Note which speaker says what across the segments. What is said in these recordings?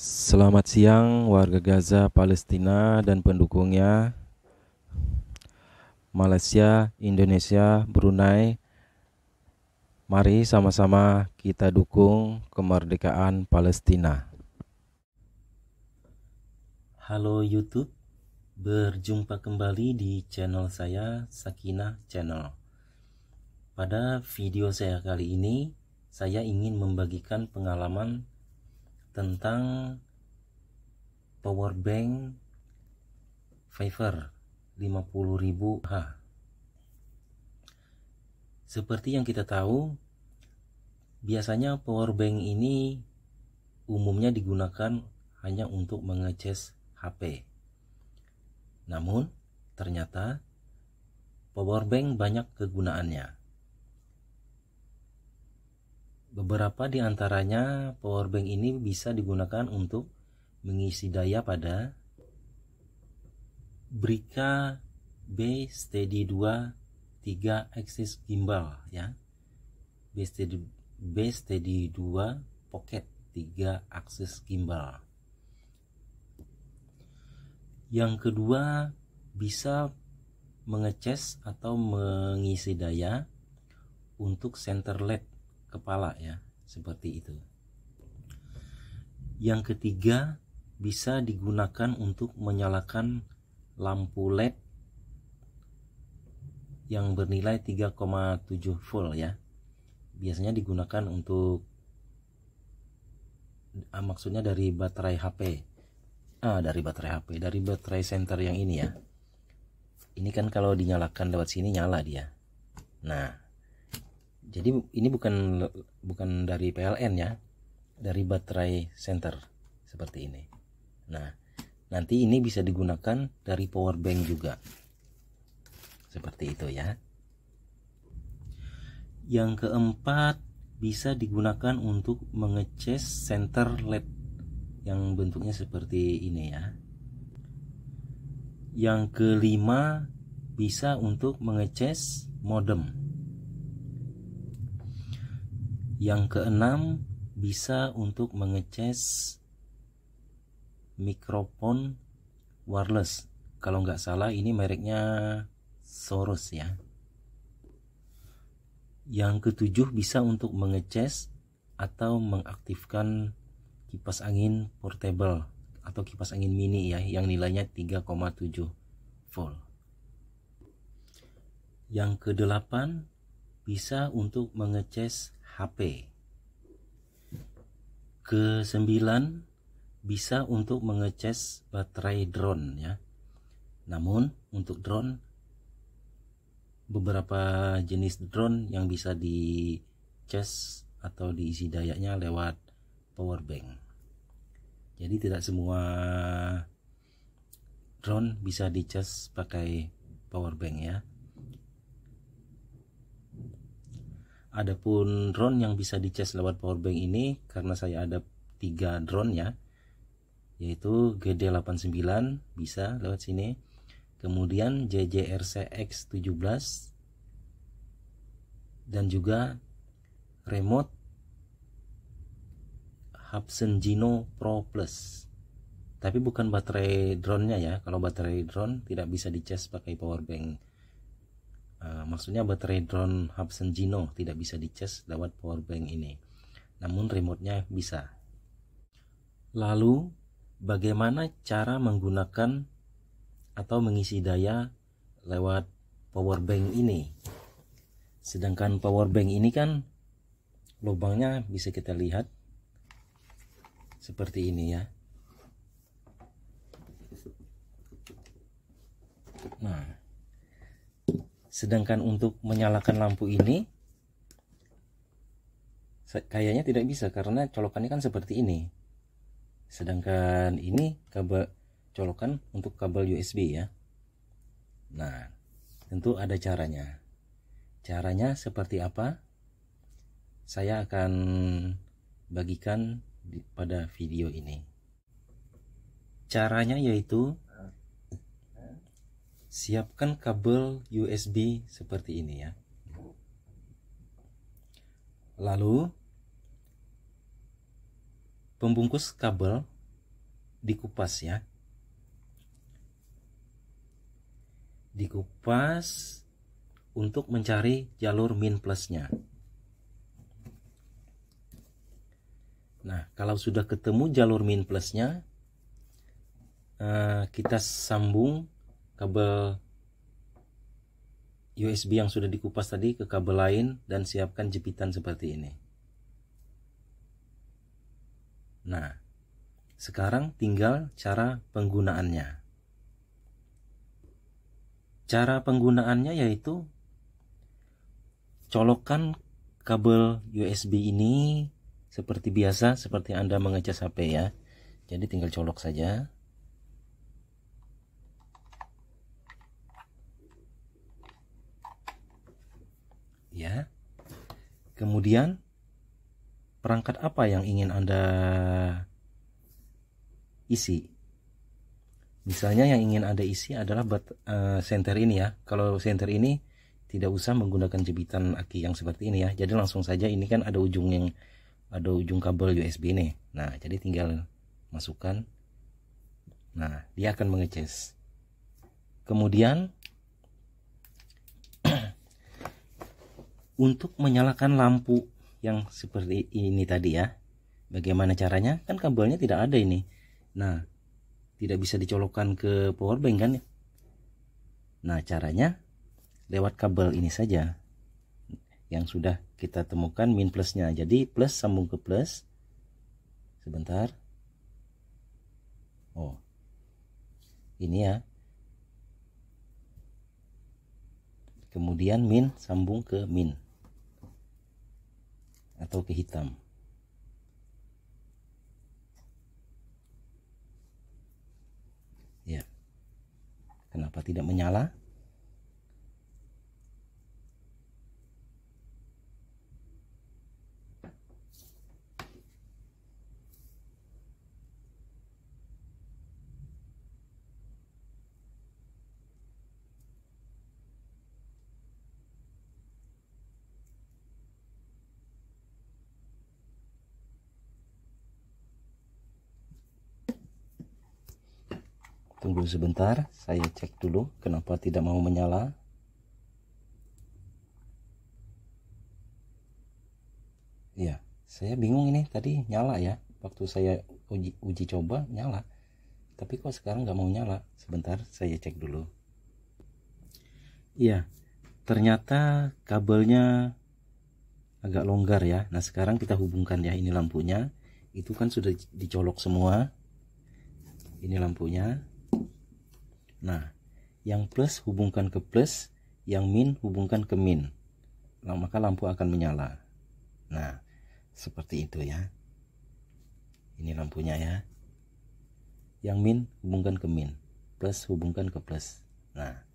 Speaker 1: Selamat siang warga Gaza, Palestina dan pendukungnya. Malaysia, Indonesia, Brunei. Mari sama-sama kita dukung kemerdekaan Palestina. Halo YouTube, berjumpa kembali di channel saya Sakinah Channel. Pada video saya kali ini, saya ingin membagikan pengalaman tentang power bank Fiverr 50.000 H. Seperti yang kita tahu, biasanya power bank ini umumnya digunakan hanya untuk mengecas HP. Namun, ternyata power bank banyak kegunaannya. Beberapa di antaranya power bank ini bisa digunakan untuk mengisi daya pada Brika B Steady 2 3 axis gimbal ya. B Steady B Steady 2 pocket 3 axis gimbal. Yang kedua bisa mengecas atau mengisi daya untuk center led kepala ya seperti itu yang ketiga bisa digunakan untuk menyalakan lampu LED yang bernilai 3,7 volt ya biasanya digunakan untuk ah, maksudnya dari baterai HP ah dari baterai HP dari baterai center yang ini ya ini kan kalau dinyalakan lewat sini nyala dia nah jadi ini bukan bukan dari PLN ya dari baterai center seperti ini nah nanti ini bisa digunakan dari power bank juga seperti itu ya yang keempat bisa digunakan untuk mengecas center led yang bentuknya seperti ini ya yang kelima bisa untuk mengecas modem yang keenam, bisa untuk mengeces mikrofon wireless. Kalau nggak salah ini mereknya Soros ya. Yang ketujuh bisa untuk mengeces atau mengaktifkan kipas angin portable atau kipas angin mini ya yang nilainya 3,7 volt. Yang kedelapan bisa untuk mengeces HP. ke Kesembilan, bisa untuk mengecas baterai drone ya. Namun untuk drone beberapa jenis drone yang bisa dicas atau diisi dayanya lewat power bank. Jadi tidak semua drone bisa dicas pakai power bank ya. Adapun drone yang bisa dicas lewat power bank ini karena saya ada tiga drone ya yaitu GD89 bisa lewat sini kemudian JJRC X17 dan juga remote Hubson Gino Pro Plus tapi bukan baterai drone nya ya kalau baterai drone tidak bisa dicas pakai power bank. Eh, maksudnya baterai drone Hubson Gino tidak bisa dicas lewat power bank ini. Namun remote-nya bisa. Lalu, bagaimana cara menggunakan atau mengisi daya lewat power bank ini? Sedangkan power bank ini kan lubangnya bisa kita lihat seperti ini ya. Nah, Sedangkan untuk menyalakan lampu ini kayaknya tidak bisa karena colokannya kan seperti ini. Sedangkan ini kabel colokan untuk kabel USB ya. Nah, tentu ada caranya. Caranya seperti apa? Saya akan bagikan pada video ini. Caranya yaitu siapkan kabel USB seperti ini ya. Lalu pembungkus kabel dikupas ya. Dikupas untuk mencari jalur min plusnya. Nah, kalau sudah ketemu jalur min plusnya, eh, kita sambung kabel USB yang sudah dikupas tadi ke kabel lain dan siapkan jepitan seperti ini. Nah, sekarang tinggal cara penggunaannya. Cara penggunaannya yaitu colokan kabel USB ini seperti biasa, seperti Anda mengecas HP ya. Jadi tinggal colok saja. Kemudian, perangkat apa yang ingin Anda isi? Misalnya yang ingin Anda isi adalah bat, uh, eh, center ini ya. Kalau center ini tidak usah menggunakan jepitan aki yang seperti ini ya. Jadi langsung saja ini kan ada ujung yang ada ujung kabel USB nih. Nah, jadi tinggal masukkan. Nah, dia akan mengecas. Kemudian untuk menyalakan lampu yang seperti ini tadi ya bagaimana caranya kan kabelnya tidak ada ini nah tidak bisa dicolokkan ke power bank kan nah caranya lewat kabel ini saja yang sudah kita temukan min plusnya jadi plus sambung ke plus sebentar oh ini ya kemudian min sambung ke min atau ke hitam ya kenapa tidak menyala Tunggu sebentar, saya cek dulu kenapa tidak mau menyala. Ya, saya bingung ini tadi nyala ya. Waktu saya uji, uji coba nyala. Tapi kok sekarang nggak mau nyala? Sebentar, saya cek dulu. Iya, ternyata kabelnya agak longgar ya. Nah, sekarang kita hubungkan ya ini lampunya. Itu kan sudah dicolok semua. Ini lampunya Nah, yang plus hubungkan ke plus, yang min hubungkan ke min. Nah, maka lampu akan menyala. Nah, seperti itu ya. Ini lampunya ya. Yang min hubungkan ke min, plus hubungkan ke plus. Nah,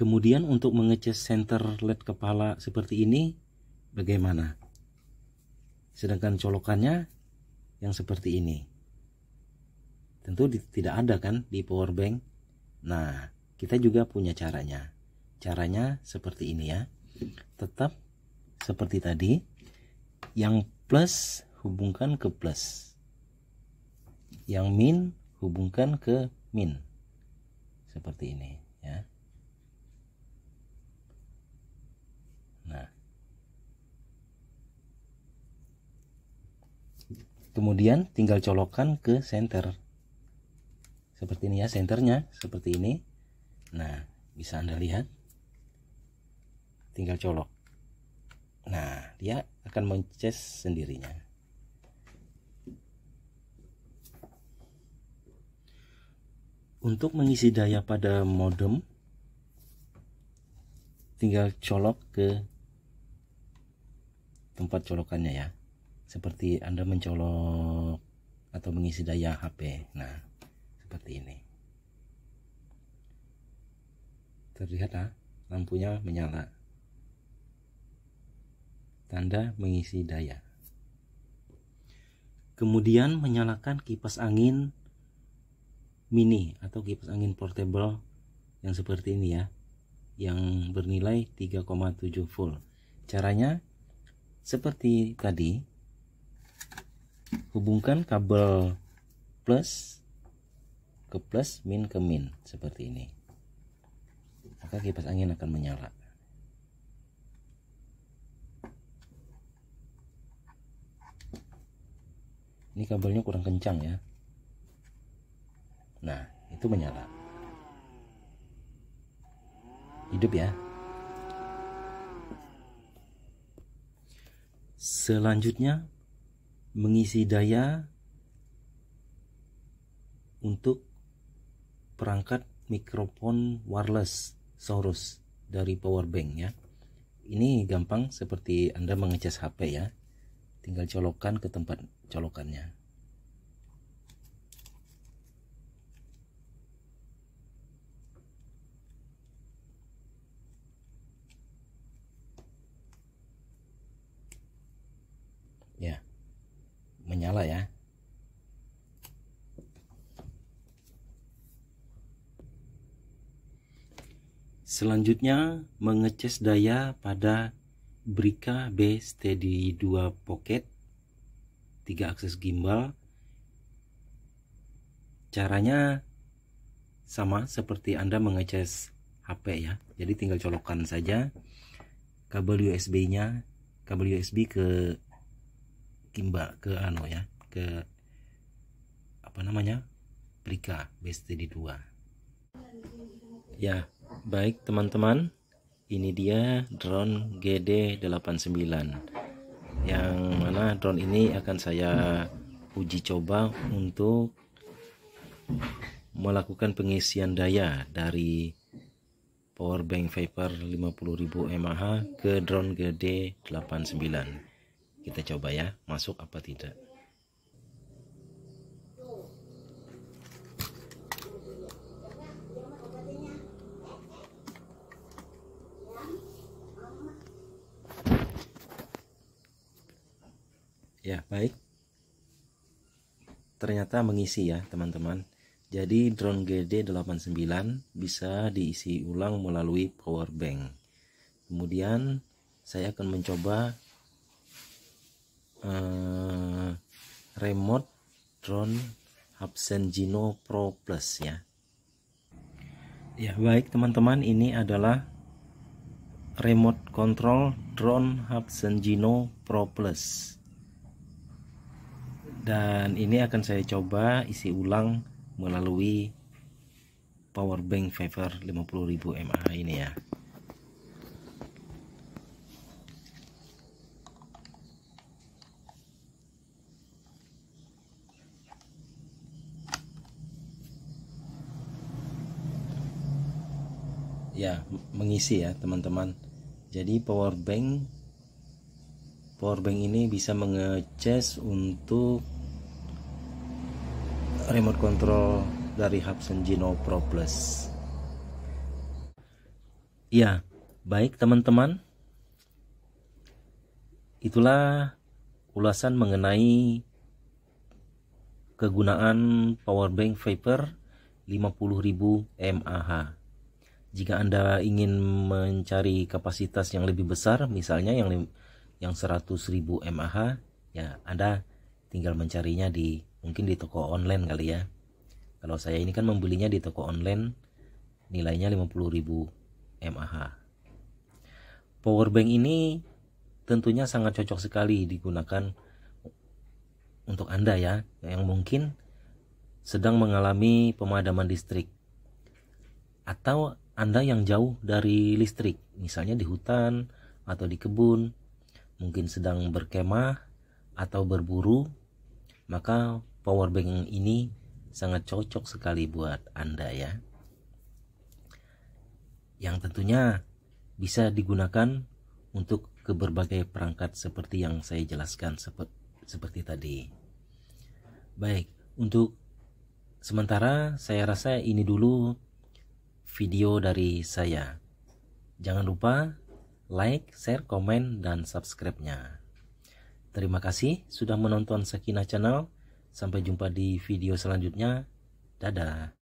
Speaker 1: Kemudian untuk mengecas center LED kepala seperti ini bagaimana? Sedangkan colokannya yang seperti ini tentu tidak ada kan di power bank nah kita juga punya caranya caranya seperti ini ya tetap seperti tadi yang plus hubungkan ke plus yang min hubungkan ke min seperti ini ya nah kemudian tinggal colokkan ke center seperti ini ya senternya seperti ini nah bisa anda lihat tinggal colok nah dia akan mences sendirinya untuk mengisi daya pada modem tinggal colok ke tempat colokannya ya seperti anda mencolok atau mengisi daya HP nah seperti ini terlihat ah, lampunya menyala tanda mengisi daya kemudian menyalakan kipas angin mini atau kipas angin portable yang seperti ini ya yang bernilai 3,7 volt caranya seperti tadi hubungkan kabel plus ke plus min ke min seperti ini maka kipas angin akan menyala ini kabelnya kurang kencang ya nah itu menyala hidup ya selanjutnya mengisi daya untuk perangkat mikrofon wireless Sorus dari power bank ya. Ini gampang seperti Anda mengecas HP ya. Tinggal colokan ke tempat colokannya. Ya. Menyala ya. Selanjutnya mengecas daya pada Brika B Steady 2 Pocket 3 akses gimbal. Caranya sama seperti Anda mengecas HP ya. Jadi tinggal colokan saja kabel USB-nya, kabel USB ke gimbal ke anu ya, ke apa namanya? Brika B Steady 2. Ya, Baik teman-teman, ini dia drone GD89 yang mana drone ini akan saya uji coba untuk melakukan pengisian daya dari power bank Viper 50.000 mAh ke drone GD89 kita coba ya masuk apa tidak ya baik ternyata mengisi ya teman-teman jadi drone GD89 bisa diisi ulang melalui power bank kemudian saya akan mencoba uh, remote drone Hubsen Gino Pro Plus ya ya baik teman-teman ini adalah remote control drone Hubsen Gino Pro Plus dan ini akan saya coba isi ulang melalui power bank Viper 50.000 mAh ini ya ya mengisi ya teman-teman jadi power bank power bank ini bisa mengecas untuk remote control dari Hubson Geno Pro Plus ya baik teman-teman itulah ulasan mengenai kegunaan powerbank Vapor 50.000 mAh jika Anda ingin mencari kapasitas yang lebih besar, misalnya yang yang 100.000 mAh, ya Anda tinggal mencarinya di mungkin di toko online kali ya kalau saya ini kan membelinya di toko online nilainya 50.000 mAh powerbank ini tentunya sangat cocok sekali digunakan untuk Anda ya yang mungkin sedang mengalami pemadaman listrik atau Anda yang jauh dari listrik misalnya di hutan atau di kebun mungkin sedang berkemah atau berburu, maka power bank ini sangat cocok sekali buat Anda ya. Yang tentunya bisa digunakan untuk ke berbagai perangkat seperti yang saya jelaskan seperti, seperti tadi. Baik, untuk sementara saya rasa ini dulu video dari saya. Jangan lupa like, share, komen, dan subscribe-nya. Terima kasih sudah menonton Sakina Channel Sampai jumpa di video selanjutnya. Dadah.